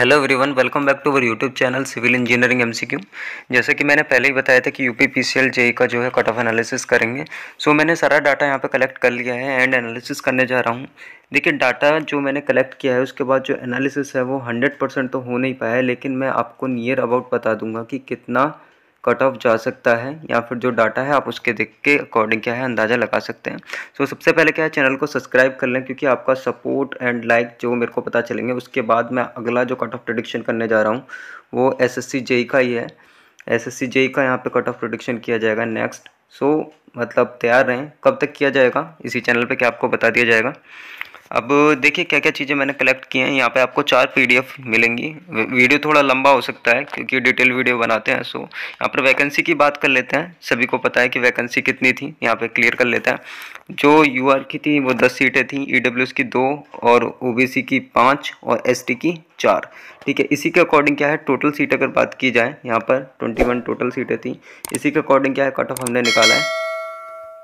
hello everyone welcome back to our YouTube channel civil engineering MCQ जैसे कि मैंने पहले ही बताया था कि U P P C L JE का जो है कट ऑफ एनालिसिस करेंगे सो so, मैंने सारा डाटा यहाँ पे कलेक्ट कर लिया है एंड एनालिसिस करने जा रहा हूँ देखिए डाटा जो मैंने कलेक्ट किया है उसके बाद जो एनालिसिस है वो हंड्रेड परसेंट तो हो नहीं पाया है लेकिन मैं आपको नियर अबाउट बता दूंगा कि कितना कट ऑफ जा सकता है या फिर जो डाटा है आप उसके देख के अकॉर्डिंग क्या है अंदाज़ा लगा सकते हैं सो तो so, सबसे पहले क्या है चैनल को सब्सक्राइब कर लें क्योंकि आपका सपोर्ट एंड लाइक जो मेरे को पता चलेंगे उसके बाद मैं अगला जो कट ऑफ प्रडिक्शन करने जा रहा हूँ वो एस एस का ही है एस एस का यहाँ पर कट ऑफ प्रडिक्शन किया जाएगा नेक्स्ट सो so, मतलब तैयार रहें कब तक किया जाएगा इसी चैनल पर क्या आपको बता दिया जाएगा अब देखिए क्या क्या चीज़ें मैंने कलेक्ट की हैं यहाँ पे आपको चार पीडीएफ मिलेंगी वीडियो थोड़ा लंबा हो सकता है क्योंकि डिटेल वीडियो बनाते हैं सो यहाँ पर वैकेंसी की बात कर लेते हैं सभी को पता है कि वैकेंसी कितनी थी यहाँ पे क्लियर कर लेते हैं जो यू की थी वो दस सीटें थी ई e की दो और ओ की पाँच और एस की चार ठीक है इसी के अकॉर्डिंग क्या है टोटल सीट अगर बात की जाए यहाँ पर ट्वेंटी टोटल सीटें थी इसी के अकॉर्डिंग क्या है कट ऑफ हमने निकाला है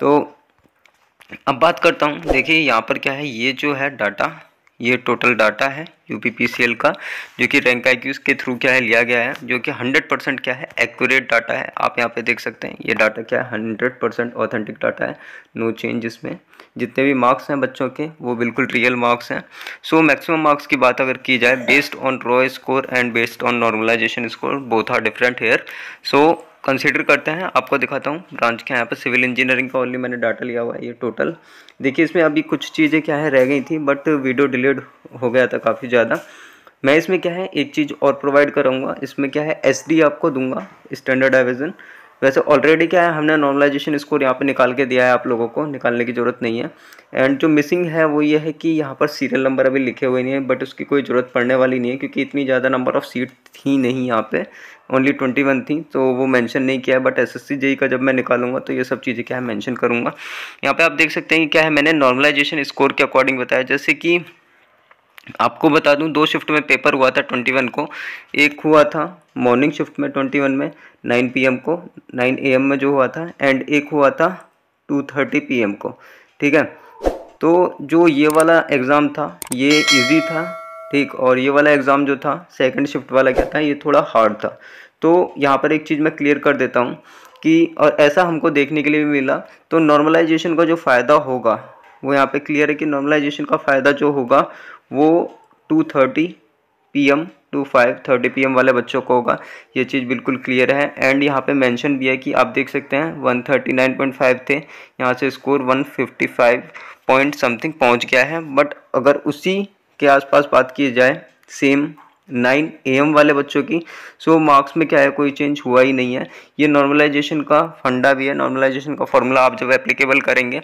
तो अब बात करता हूँ देखिए यहाँ पर क्या है ये जो है डाटा ये टोटल डाटा है यू का जो कि रैंक आई के थ्रू क्या है लिया गया है जो कि 100 परसेंट क्या है एक्यूरेट डाटा है आप यहाँ पे देख सकते हैं ये डाटा क्या है 100 परसेंट ऑथेंटिक डाटा है नो चेंज इसमें जितने भी मार्क्स हैं बच्चों के वो बिल्कुल रियल मार्क्स हैं सो मैक्सिमम मार्क्स की बात अगर की जाए based on raw score and based on normalization score both are different here so consider करते हैं आपको दिखाता हूँ ब्रांच के यहाँ पर सिविल इंजीनियरिंग का ओनली मैंने डाटा लिया हुआ है ये टोटल देखिए इसमें अभी कुछ चीज़ें क्या है रह गई थी बट वीडियो डिलेड हो गया था काफ़ी ज़्यादा मैं इसमें क्या है एक चीज़ और प्रोवाइड कराऊंगा इसमें क्या है एस आपको दूंगा स्टैंडर्ड डाइविज़न वैसे ऑलरेडी क्या है हमने नॉर्मलाइजेशन स्कोर यहाँ पे निकाल के दिया है आप लोगों को निकालने की ज़रूरत नहीं है एंड जो मिसिंग है वो ये है कि यहाँ पर सीरियल नंबर अभी लिखे हुए नहीं है बट उसकी कोई ज़रूरत पड़ने वाली नहीं है क्योंकि इतनी ज़्यादा नंबर ऑफ़ सीट थी नहीं यहाँ पे ओनली ट्वेंटी वन थी तो वो मैंशन नहीं किया है बट एस एस जेई का जब मैं निकालूंगा तो ये सब चीज़ें क्या है मैंशन करूँगा यहाँ पर आप देख सकते हैं कि क्या है मैंने नॉर्मलाइजेशन स्कोर के अकॉर्डिंग बताया जैसे कि आपको बता दूं दो शिफ्ट में पेपर हुआ था ट्वेंटी वन को एक हुआ था मॉर्निंग शिफ्ट में ट्वेंटी वन में नाइन पी एम को नाइन ए एम में जो हुआ था एंड एक हुआ था टू थर्टी पी एम को ठीक है तो जो ये वाला एग्ज़ाम था ये इजी था ठीक और ये वाला एग्ज़ाम जो था सेकंड शिफ्ट वाला क्या था ये थोड़ा हार्ड था तो यहाँ पर एक चीज़ मैं क्लियर कर देता हूँ कि और ऐसा हमको देखने के लिए भी मिला तो नॉर्मलाइजेशन का जो फ़ायदा होगा वो यहाँ पे क्लियर है कि नॉर्मलाइजेशन का फ़ायदा जो होगा वो two thirty P M to five thirty P M वाले बच्चों को होगा ये चीज़ बिल्कुल क्लियर है एंड यहाँ पे मेंशन भी है कि आप देख सकते हैं one thirty nine point five थे यहाँ से score one fifty five point something पहुँच गया है बट अगर उसी के आसपास बात की जाए सेम नाइन ए एम वाले बच्चों की सो so, मार्क्स में क्या है कोई चेंज हुआ ही नहीं है ये नॉर्मलाइजेशन का फंडा भी है नॉर्मलाइजेशन का फॉर्मूला आप जब एप्लीकेबल करेंगे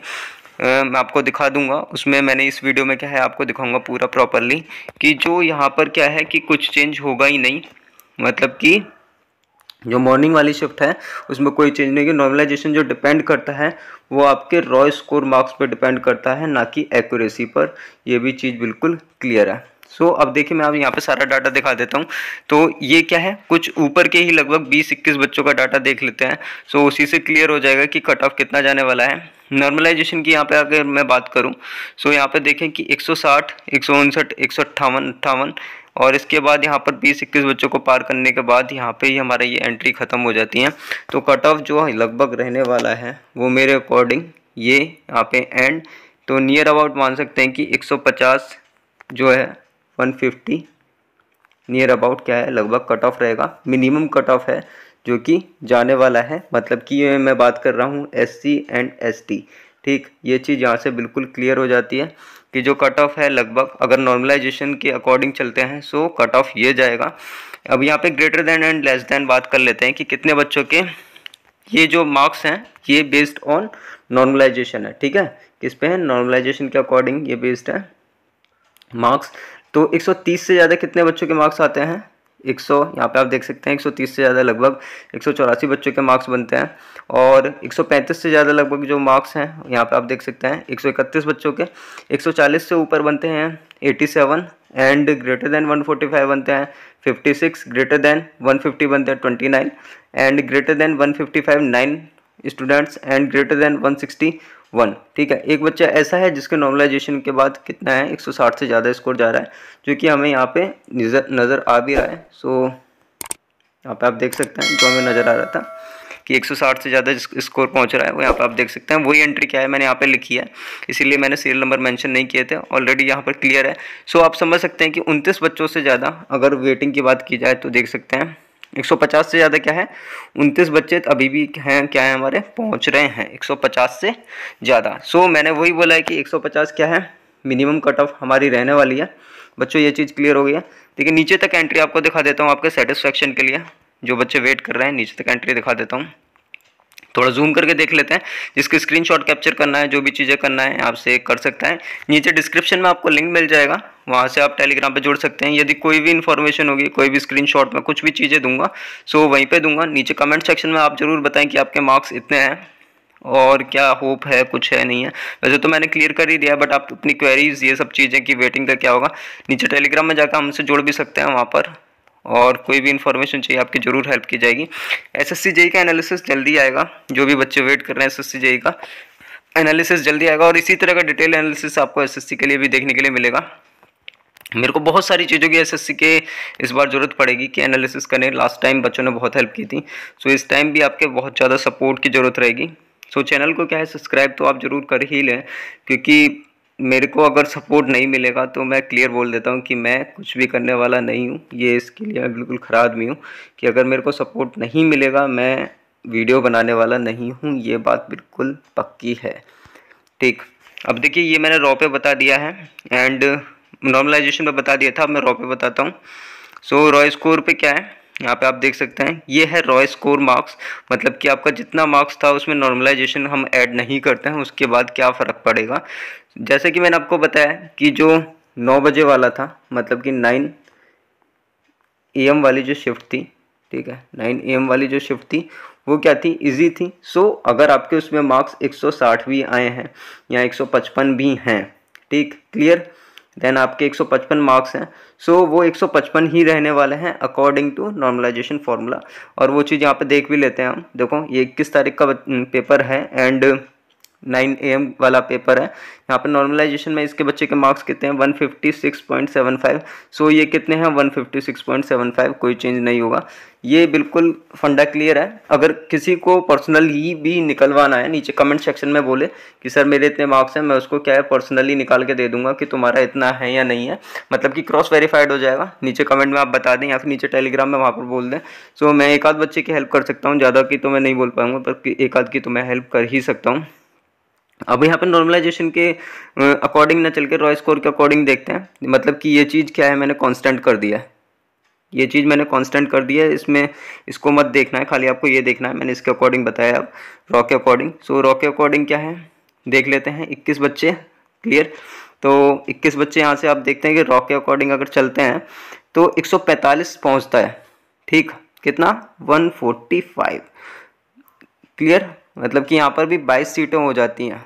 मैं आपको दिखा दूंगा उसमें मैंने इस वीडियो में क्या है आपको दिखाऊंगा पूरा प्रॉपरली कि जो यहाँ पर क्या है कि कुछ चेंज होगा ही नहीं मतलब कि जो मॉर्निंग वाली शिफ्ट है उसमें कोई चेंज नहीं कि नॉर्मलाइजेशन जो डिपेंड करता है वो आपके रॉ स्कोर मार्क्स पर डिपेंड करता है ना कि एक्यूरेसी पर यह भी चीज़ बिल्कुल क्लियर है सो so, अब देखिए मैं आप यहाँ पे सारा डाटा दिखा देता हूँ तो ये क्या है कुछ ऊपर के ही लगभग 20 इक्कीस बच्चों का डाटा देख लेते हैं सो so, उसी से क्लियर हो जाएगा कि कट ऑफ कितना जाने वाला है नॉर्मलाइजेशन की यहाँ पे अगर मैं बात करूँ सो यहाँ पे देखें कि 160, एक सौ उनसठ एक सौ अट्ठावन अट्ठावन और इसके बाद यहाँ पर बीस इक्कीस बच्चों को पार करने के बाद यहाँ पे ही हमारा ये एंट्री ख़त्म हो जाती तो है तो कट ऑफ जो लगभग रहने वाला है वो मेरे अकॉर्डिंग ये यहाँ पे एंड तो नियर अबाउट मान सकते हैं कि 150 जो है 150 नियर अबाउट क्या है लगभग कट ऑफ रहेगा मिनिमम कट ऑफ है जो कि जाने वाला है मतलब कि ये मैं बात कर रहा हूँ एस एंड एस ठीक ये चीज़ यहाँ से बिल्कुल क्लियर हो जाती है कि जो कट ऑफ है लगभग अगर नॉर्मलाइजेशन के अकॉर्डिंग चलते हैं सो कट ऑफ ये जाएगा अब यहाँ पे greater than and less than बात कर लेते हैं कि कितने बच्चों के ये जो मार्क्स हैं ये बेस्ड ऑन नॉर्मलाइजेशन है ठीक है किस पे है नॉर्मलाइजेशन के अकॉर्डिंग ये बेस्ड है मार्क्स तो 130 से ज़्यादा कितने बच्चों के मार्क्स आते हैं एक सौ यहाँ पर आप देख सकते हैं एक सौ तीस से ज़्यादा लगभग एक सौ चौरासी बच्चों के मार्क्स बनते हैं और एक सौ पैंतीस से ज़्यादा लगभग जो मार्क्स हैं यहाँ पर आप देख सकते हैं एक सौ इकतीस बच्चों के एक सौ चालीस से ऊपर बनते हैं eighty seven and greater than one forty five बनते हैं fifty six greater than one fifty बनते हैं twenty nine and greater than one fifty five nine students and greater than one sixty one ठीक है एक बच्चा ऐसा है जिसके नॉर्मलाइजेशन के बाद कितना है 160 से ज़्यादा स्कोर जा रहा है जो कि हमें यहाँ पे नज़र नज़र आ भी रहा है सो यहाँ पे आप देख सकते हैं जो हमें नज़र आ रहा था कि 160 से ज़्यादा स्कोर पहुँच रहा है वो यहाँ पर आप देख सकते हैं वही एंट्री क्या है मैंने यहाँ पर लिखी है इसीलिए मैंने सीरियल नंबर मैंशन नहीं किए थे ऑलरेडी यहाँ पर क्लियर है सो आप समझ सकते हैं कि उनतीस बच्चों से ज़्यादा अगर वेटिंग की बात की जाए तो देख सकते हैं 150 से ज़्यादा क्या है उनतीस बच्चे तो अभी भी हैं क्या है हमारे पहुंच रहे हैं 150 से ज़्यादा सो so, मैंने वही बोला है कि 150 क्या है मिनिमम कट ऑफ हमारी रहने वाली है बच्चों ये चीज़ क्लियर हो गई है देखिए नीचे तक एंट्री आपको दिखा देता हूँ आपके सेटिस्फेक्शन के लिए जो बच्चे वेट कर रहे हैं नीचे तक एंट्री दिखा देता हूँ थोड़ा जूम करके देख लेते हैं स्क्रीन स्क्रीनशॉट कैप्चर करना है जो भी चीज़ें करना है आपसे कर सकता है नीचे डिस्क्रिप्शन में आपको लिंक मिल जाएगा वहाँ से आप टेलीग्राम पे जुड़ सकते हैं यदि कोई भी इन्फॉर्मेशन होगी कोई भी स्क्रीनशॉट में कुछ भी चीज़ें दूंगा सो वहीं पे दूंगा नीचे कमेंट सेक्शन में आप ज़रूर बताएं कि आपके मार्क्स इतने हैं और क्या होप है कुछ है नहीं है वैसे तो मैंने क्लियर कर ही दिया बट आप अपनी क्वेरीज ये सब चीज़ें कि वेटिंग का क्या होगा नीचे टेलीग्राम में जाकर हमसे जुड़ भी सकते हैं वहाँ पर और कोई भी इन्फॉर्मेशन चाहिए आपकी ज़रूर हेल्प की जाएगी एसएससी जेई का एनालिसिस जल्दी आएगा जो भी बच्चे वेट कर रहे हैं एसएससी जेई का एनालिसिस जल्दी आएगा और इसी तरह का डिटेल एनालिसिस आपको एसएससी के लिए भी देखने के लिए मिलेगा मेरे को बहुत सारी चीज़ों की एसएससी के इस बार ज़रूरत पड़ेगी कि एनालिसिस करें लास्ट टाइम बच्चों ने बहुत हेल्प की थी सो इस टाइम भी आपके बहुत ज़्यादा सपोर्ट की ज़रूरत रहेगी सो चैनल को क्या है सब्सक्राइब तो आप ज़रूर कर ही लें क्योंकि मेरे को अगर सपोर्ट नहीं मिलेगा तो मैं क्लियर बोल देता हूँ कि मैं कुछ भी करने वाला नहीं हूँ ये इसके लिए मैं बिल्कुल ख़राब आदमी हूँ कि अगर मेरे को सपोर्ट नहीं मिलेगा मैं वीडियो बनाने वाला नहीं हूँ ये बात बिल्कुल पक्की है ठीक अब देखिए ये मैंने रॉ पे बता दिया है एंड नॉर्मलाइजेशन में बता दिया था अब मैं रॉ पे बताता हूँ सो रॉ स्कोर पर क्या है यहाँ पे आप देख सकते हैं ये है रॉय स्कोर मार्क्स मतलब कि आपका जितना मार्क्स था उसमें नॉर्मलाइजेशन हम ऐड नहीं करते हैं उसके बाद क्या फ़र्क पड़ेगा जैसे कि मैंने आपको बताया कि जो नौ बजे वाला था मतलब कि नाइन ए एम वाली जो शिफ्ट थी ठीक है नाइन ए एम वाली जो शिफ्ट थी वो क्या थी इजी थी सो so, अगर आपके उसमें मार्क्स 160 भी आए हैं या 155 भी हैं ठीक क्लियर देन आपके 155 मार्क्स हैं सो so, वो 155 ही रहने वाले हैं अकॉर्डिंग टू नॉर्मलाइजेशन फार्मूला और वो चीज़ यहाँ पे देख भी लेते हैं हम देखो ये इक्कीस तारीख का पेपर है एंड नाइन ए एम वाला पेपर है यहाँ पर नॉर्मलाइजेशन में इसके बच्चे के मार्क्स कितने हैं 156.75 सो ये कितने हैं 156.75 कोई चेंज नहीं होगा ये बिल्कुल फंडा क्लियर है अगर किसी को पर्सनली भी निकलवाना है नीचे कमेंट सेक्शन में बोले कि सर मेरे इतने मार्क्स हैं मैं उसको क्या है पर्सनली निकाल के दे दूंगा कि तुम्हारा इतना है या नहीं है मतलब कि क्रॉस वेरीफाइड हो जाएगा नीचे कमेंट में आप बता दें या फिर नीचे टेलीग्राम में वहाँ पर बोल दें सो मैं एक आध बच्चे की हेल्प कर सकता हूँ ज़्यादा की तो मैं नहीं बोल पाऊँगा पर एक आध की तो मैं हेल्प कर ही सकता हूँ अब यहाँ पर नॉर्मलाइजेशन के अकॉर्डिंग ना चल के रॉ स्कोर के अकॉर्डिंग देखते हैं मतलब कि ये चीज़ क्या है मैंने कांस्टेंट कर दिया है ये चीज़ मैंने कांस्टेंट कर दिया है इसमें इसको मत देखना है खाली आपको ये देखना है मैंने इसके अकॉर्डिंग बताया अब रॉ के अकॉर्डिंग सो रॉ के अकॉर्डिंग क्या है देख लेते हैं इक्कीस बच्चे क्लियर तो इक्कीस बच्चे यहाँ से आप देखते हैं कि रॉ के अकॉर्डिंग अगर चलते हैं तो एक पहुँचता है ठीक कितना वन क्लियर मतलब कि यहाँ पर भी बाईस सीटें हो जाती हैं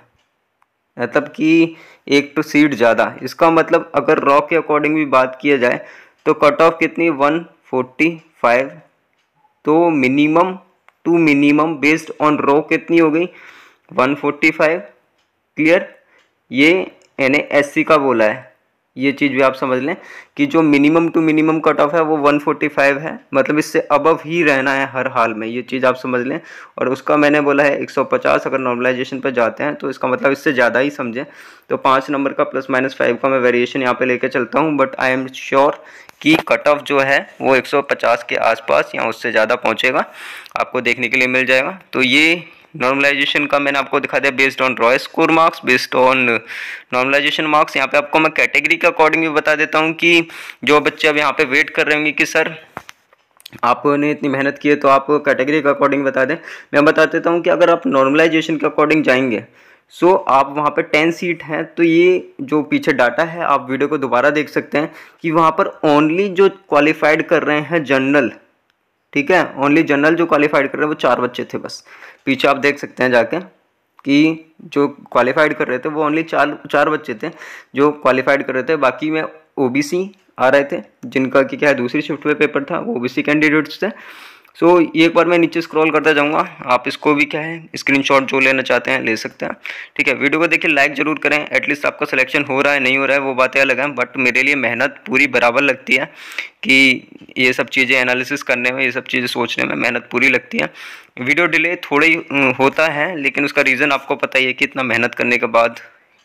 मतलब कि एक तो सीट ज़्यादा इसका मतलब अगर रॉ के अकॉर्डिंग भी बात किया जाए तो कट ऑफ कितनी वन फोर्टी फाइव तो minimum to minimum based on raw कितनी हो गई वन फोर्टी फाइव क्लियर ये यानी एस का बोला है ये चीज़ भी आप समझ लें कि जो minimum to minimum cut off है वो 145 है मतलब इससे अबव ही रहना है हर हाल में ये चीज़ आप समझ लें और उसका मैंने बोला है 150 अगर नॉर्मलाइजेशन पर जाते हैं तो इसका मतलब इससे ज़्यादा ही समझें तो पाँच नंबर का प्लस माइनस फाइव का मैं वेरिएशन यहाँ पर लेके चलता हूँ बट आई एम श्योर कि कट ऑफ जो है वो 150 के आसपास या उससे ज़्यादा पहुँचेगा आपको देखने के लिए मिल जाएगा तो ये नॉर्मलाइजेशन का मैंने आपको दिखा दिया based on raw score marks based on normalization marks यहाँ पे आपको मैं कैटेगरी के अकॉर्डिंग भी बता देता हूँ कि जो बच्चे अब यहाँ पे वेट कर रहे होंगे कि सर आपने इतनी मेहनत की है तो आप कैटेगरी के अकॉर्डिंग बता दें मैं बता देता हूँ कि अगर आप नॉर्मलाइजेशन के अकॉर्डिंग जाएंगे सो so, आप वहाँ पर टेन सीट हैं तो ये जो पीछे डाटा है आप वीडियो को दोबारा देख सकते हैं कि वहाँ पर ओनली जो क्वालिफाइड कर रहे हैं जनरल ठीक है ओनली जनरल जो क्वालिफाइड कर रहे हैं वो चार बच्चे थे बस पीछे आप देख सकते हैं जाके कि जो क्वालिफाइड कर रहे थे वो ओनली चार चार बच्चे थे जो क्वालिफाइड कर रहे थे बाकी में ओबीसी आ रहे थे जिनका कि क्या है दूसरी शिफ्ट में पेपर था वो ओबीसी कैंडिडेट्स थे सो so, एक बार मैं नीचे स्क्रॉल करता जाऊँगा आप इसको भी क्या है स्क्रीनशॉट जो लेना चाहते हैं ले सकते हैं ठीक है वीडियो को देखिए लाइक जरूर करें एटलीस्ट आपका सिलेक्शन हो रहा है नहीं हो रहा है वो बातें अलग हैं बट मेरे लिए मेहनत पूरी बराबर लगती है कि ये सब चीज़ें एनालिसिस करने में ये सब चीज़ें सोचने में मेहनत पूरी लगती है वीडियो डिले ही होता है लेकिन उसका रीज़न आपको पता ही है कि इतना मेहनत करने के बाद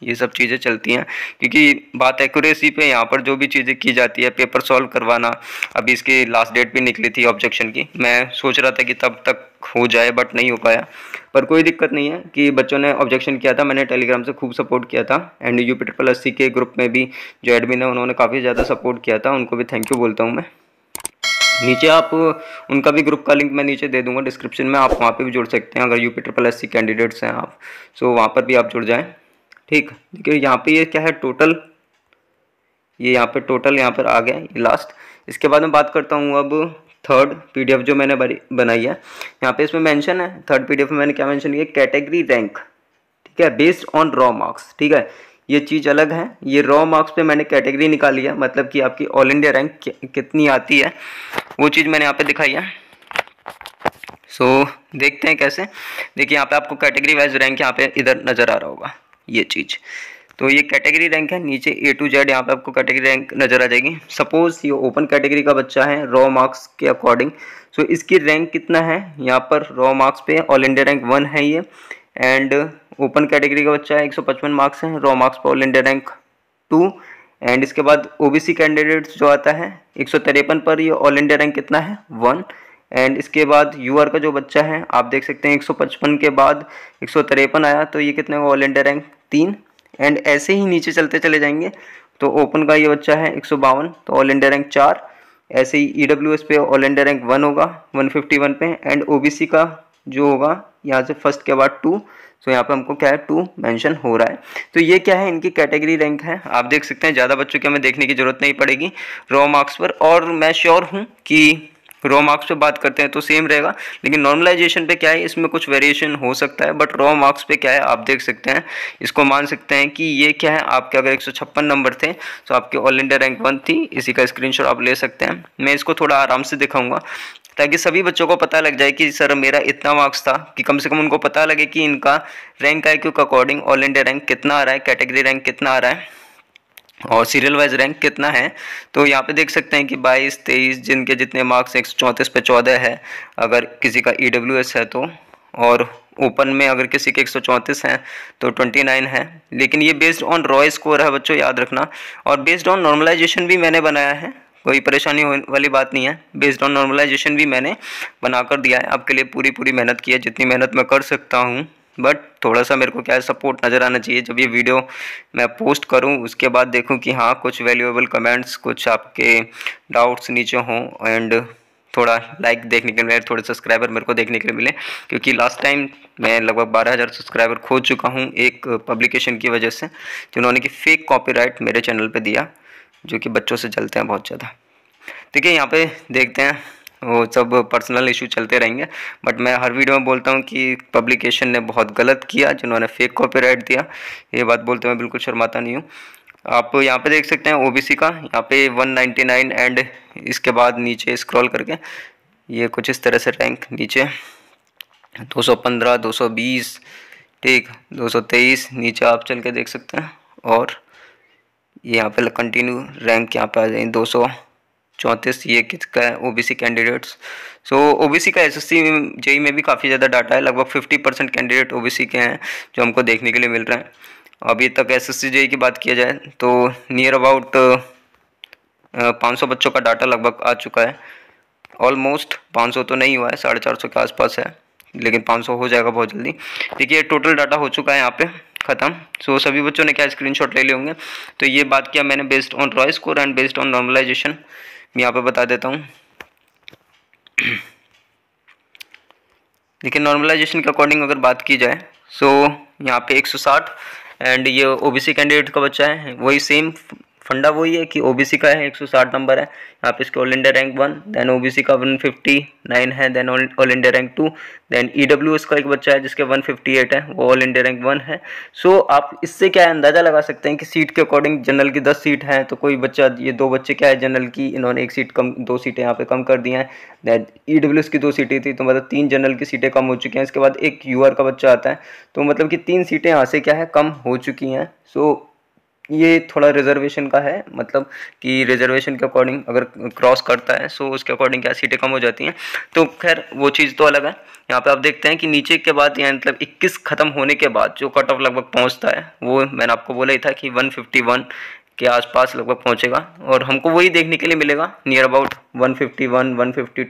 ये सब चीज़ें चलती हैं क्योंकि बात एक्यूरेसी पे यहाँ पर जो भी चीज़ें की जाती है पेपर सॉल्व करवाना अभी इसकी लास्ट डेट भी निकली थी ऑब्जेक्शन की मैं सोच रहा था कि तब तक हो जाए बट नहीं हो पाया पर कोई दिक्कत नहीं है कि बच्चों ने ऑब्जेक्शन किया था मैंने टेलीग्राम से खूब सपोर्ट किया था एंड यू पी ट्रिपल अस्सी के ग्रुप में भी जो एडमिन है उन्होंने काफ़ी ज़्यादा सपोर्ट किया था उनको भी थैंक यू बोलता हूँ मैं नीचे आप उनका भी ग्रुप का लिंक मैं नीचे दे दूंगा डिस्क्रिप्शन में आप वहाँ पे भी जुड़ सकते हैं अगर UP triple S C candidates हैं आप सो वहाँ पर भी आप जुड़ जाएँ ठीक देखिए यहाँ पे ये क्या है टोटल ये यहाँ पे टोटल यहाँ पर आ गया ये लास्ट इसके बाद मैं बात करता हूँ अब थर्ड पीडीएफ जो मैंने बनाई है यहाँ पे इसमें मेंशन है थर्ड पीडीएफ में मैंने क्या मेंशन किया कैटेगरी रैंक ठीक है बेस्ड ऑन रॉ मार्क्स ठीक है ये चीज़ अलग है ये रॉ मार्क्स पे मैंने कैटेगरी निकाली है मतलब कि आपकी ऑल इंडिया रैंक कितनी आती है वो चीज़ मैंने यहाँ पे दिखाई है सो so, देखते हैं कैसे देखिए यहाँ पे आपको कैटेगरी वाइज रैंक यहाँ पे इधर नज़र आ रहा होगा ये चीज़ तो ये कैटेगरी रैंक है नीचे ए टू जेड यहाँ पे आपको कैटेगरी रैंक नजर आ जाएगी सपोज ये ओपन कैटेगरी का बच्चा है रॉ मार्क्स के अकॉर्डिंग सो इसकी रैंक कितना है यहाँ पर रॉ मार्क्स पे ऑल इंडिया रैंक वन है ये एंड ओपन कैटेगरी का बच्चा है एक मार्क्स है रॉ मार्क्स पर all India rank two and इसके बाद ओबीसी कैंडिडेट्स जो आता है एक पर ये ऑल इंडिया रैंक कितना है वन एंड इसके बाद यू का जो बच्चा है आप देख सकते हैं 155 के बाद एक आया तो ये कितने ऑल इंडिया रैंक तीन एंड ऐसे ही नीचे चलते चले जाएंगे तो ओपन का ये बच्चा है एक तो ऑल इंडिया रैंक चार ऐसे ही ई e पे ऑल इंडिया रैंक वन होगा 151 पे एंड ओ का जो होगा यहाँ से फर्स्ट के बाद टू तो यहाँ पे हमको क्या है टू मेंशन हो रहा है तो ये क्या है इनकी कैटेगरी रैंक है आप देख सकते हैं ज़्यादा बच्चों की हमें देखने की ज़रूरत नहीं पड़ेगी रॉ मार्क्स पर और मैं श्योर हूँ कि रॉ मार्क्स पे बात करते हैं तो सेम रहेगा लेकिन नॉर्मलाइजेशन पे क्या है इसमें कुछ वेरिएशन हो सकता है बट रॉ मार्क्स पे क्या है आप देख सकते हैं इसको मान सकते हैं कि ये क्या है आपके अगर एक नंबर थे तो आपके ऑल इंडिया रैंक वन थी इसी का स्क्रीनशॉट आप ले सकते हैं मैं इसको थोड़ा आराम से दिखाऊंगा ताकि सभी बच्चों को पता लग जाए कि सर मेरा इतना मार्क्स था कि कम से कम उनको पता लगे कि इनका रैंक आई के अकॉर्डिंग ऑल इंडिया रैंक कितना आ रहा है कैटेगरी रैंक कितना आ रहा है और सीरियल वाइज रैंक कितना है तो यहाँ पे देख सकते हैं कि 22, 23 जिनके जितने मार्क्स एक चौंतीस पे चौदह है अगर किसी का ई e है तो और ओपन में अगर किसी के एक सौ चौंतीस हैं तो ट्वेंटी नाइन है लेकिन ये बेस्ड ऑन रॉय स्कोर है बच्चों याद रखना और बेस्ड ऑन नॉर्मलाइजेशन भी मैंने बनाया है कोई परेशानी वाली बात नहीं है बेस्ड ऑन नॉर्मलाइजेशन भी मैंने बनाकर दिया है आपके लिए पूरी पूरी मेहनत की है जितनी मेहनत मैं कर सकता हूँ बट थोड़ा सा मेरे को क्या है सपोर्ट नज़र आना चाहिए जब ये वीडियो मैं पोस्ट करूं उसके बाद देखूं कि हाँ कुछ वैल्यूएबल कमेंट्स कुछ आपके डाउट्स नीचे हों एंड थोड़ा लाइक देखने के लिए थोड़े सब्सक्राइबर मेरे को देखने के लिए मिले क्योंकि लास्ट टाइम मैं लगभग बारह हज़ार सब्सक्राइबर खो चुका हूँ एक पब्लिकेशन की वजह से जिन्होंने कि फेक कॉपी मेरे चैनल पर दिया जो कि बच्चों से चलते हैं बहुत ज़्यादा ठीक है यहाँ पर देखते हैं वो सब पर्सनल इशू चलते रहेंगे बट मैं हर वीडियो में बोलता हूँ कि पब्लिकेशन ने बहुत गलत किया जिन्होंने फेक कॉपी दिया ये बात बोलते मैं बिल्कुल शर्माता नहीं हूँ आप यहाँ पे देख सकते हैं ओबीसी का यहाँ पे 199 एंड इसके बाद नीचे स्क्रॉल करके ये कुछ इस तरह से रैंक नीचे 215 220 ठीक 223 नीचे आप चल के देख सकते हैं और यहाँ पे कंटिन्यू रैंक यहाँ पे आ जाएंगे दो चौंतीस ये किसका है ओबीसी कैंडिडेट्स सो ओबीसी का एसएससी जेई e में भी काफ़ी ज़्यादा डाटा है लगभग फिफ्टी परसेंट कैंडिडेट ओबीसी के हैं जो हमको देखने के लिए मिल रहे हैं अभी तक एस एस जेई की बात किया जाए तो नियर अबाउट पाँच सौ बच्चों का डाटा लगभग आ चुका है ऑलमोस्ट पाँच सौ तो नहीं हुआ है साढ़े चार सौ के आसपास है लेकिन पाँच सौ हो जाएगा बहुत जल्दी देखिए टोटल डाटा हो चुका है यहाँ पे ख़त्म सो so, सभी बच्चों ने क्या स्क्रीनशॉट ले लिए होंगे तो ये बात किया मैंने based on raw score and based on normalization मैं यहाँ पे बता देता हूँ देखिए नॉर्मलाइजेशन के अकॉर्डिंग अगर बात की जाए सो यहाँ पे 160 एंड ये ओबीसी कैंडिडेट का बच्चा है वही सेम फंडा वही है कि ओबीसी का है 160 नंबर है यहाँ पे इसके all India rank one then OBC का 159 है then all India rank two then EW का एक बच्चा है जिसके 158 है वो ऑल इंडिया रैंक वन है सो so, आप इससे क्या अंदाज़ा लगा सकते हैं कि सीट के अकॉर्डिंग जनरल की दस सीट हैं तो कोई बच्चा ये दो बच्चे क्या है जनरल की इन्होंने एक सीट कम दो सीटें यहाँ पर कम कर दी हैं देन ई e की दो सीटें थी तो मतलब तीन जनरल की सीटें कम हो चुकी हैं इसके बाद एक यू का बच्चा आता है तो मतलब कि तीन सीटें यहाँ से क्या है कम हो चुकी हैं सो so, ये थोड़ा रिजर्वेशन का है मतलब कि रिजर्वेशन के अकॉर्डिंग अगर क्रॉस करता है सो उसके अकॉर्डिंग क्या सीटें कम हो जाती हैं तो खैर वो चीज़ तो अलग है यहाँ पे आप देखते हैं कि नीचे के बाद यानी मतलब 21 ख़त्म होने के बाद जो कट ऑफ लगभग पहुँचता है वो मैंने आपको बोला ही था कि वन के आसपास लगभग पहुँचेगा और हमको वही देखने के लिए मिलेगा नियर अबाउट वन फिफ्टी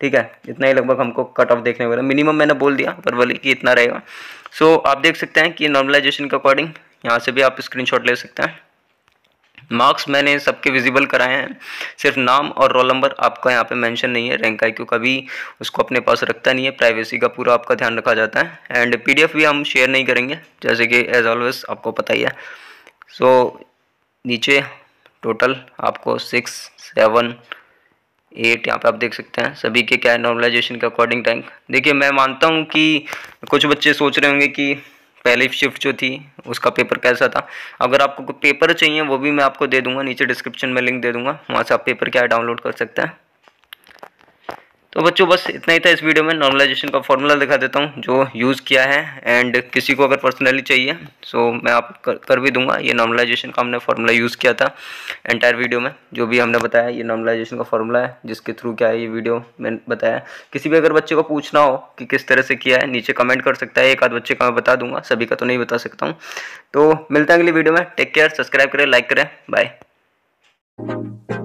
ठीक है इतना ही लगभग हमको कट ऑफ देखने वाला मिनिमम मैंने बोल दिया पर बोले कि इतना रहेगा सो so, आप देख सकते हैं कि नॉर्मलाइजेशन के अकॉर्डिंग यहाँ से भी आप स्क्रीनशॉट ले सकते हैं मार्क्स मैंने सबके विजिबल कराए हैं सिर्फ नाम और रोल नंबर आपका यहाँ पे मेंशन नहीं है रैंक आई क्यू का भी उसको अपने पास रखता नहीं है प्राइवेसी का पूरा आपका ध्यान रखा जाता है एंड पीडीएफ भी हम शेयर नहीं करेंगे जैसे कि एज ऑलवेज आपको पता ही है सो so, नीचे टोटल आपको सिक्स सेवन एट यहाँ पे आप देख सकते हैं सभी के क्या है नॉर्मलाइजेशन के अकॉर्डिंग रैंक देखिए मैं मानता हूँ कि कुछ बच्चे सोच रहे होंगे कि पहली शिफ्ट जो थी उसका पेपर कैसा था अगर आपको पेपर चाहिए वो भी मैं आपको दे दूंगा नीचे डिस्क्रिप्शन में लिंक दे दूंगा वहाँ से आप पेपर क्या डाउनलोड कर सकते हैं तो बच्चों बस इतना ही था इस वीडियो में नॉर्मलाइजेशन का फॉर्मूला दिखा देता हूँ जो यूज़ किया है एंड किसी को अगर पर्सनली चाहिए सो मैं आप कर, कर भी दूंगा ये नॉर्मलाइजेशन का हमने फॉर्मूला यूज़ किया था एंटायर वीडियो में जो भी हमने बताया ये नॉर्मलाइजेशन का फॉर्मूला है जिसके थ्रू क्या है ये वीडियो मैंने बताया किसी भी अगर बच्चे को पूछना हो कि किस तरह से किया है नीचे कमेंट कर सकता है एक आध बच्चे का मैं बता दूंगा सभी का तो नहीं बता सकता हूँ तो मिलता है अगली वीडियो में टेक केयर सब्सक्राइब करें लाइक करें बाय